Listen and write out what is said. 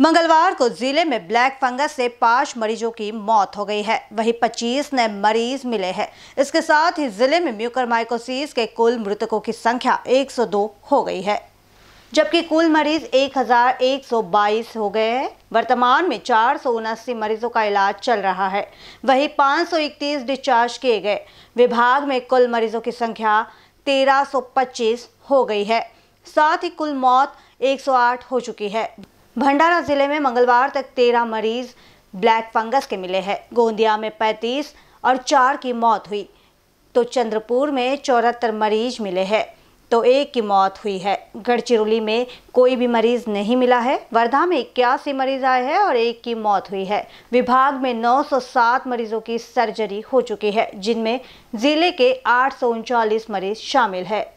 मंगलवार को जिले में ब्लैक फंगस से पांच मरीजों की मौत हो गई है वहीं पच्चीस नए मरीज मिले हैं इसके साथ ही जिले में म्यूकरमाइकोसिस के कुल मृतकों की संख्या 102 हो गई है जबकि कुल मरीज 1122 हो गए हैं वर्तमान में चार मरीजों का इलाज चल रहा है वहीं 531 डिस्चार्ज किए गए विभाग में कुल मरीजों की संख्या 1325 हो गई है साथ ही कुल मौत 108 हो चुकी है भंडारा जिले में मंगलवार तक तेरह मरीज ब्लैक फंगस के मिले हैं गोंदिया में पैंतीस और चार की मौत हुई तो चंद्रपुर में चौहत्तर मरीज मिले हैं तो एक की मौत हुई है गढ़चिरौली में कोई भी मरीज नहीं मिला है वर्धा में इक्यासी मरीज आए हैं और एक की मौत हुई है विभाग में 907 मरीजों की सर्जरी हो चुकी है जिनमें जिले के आठ मरीज शामिल है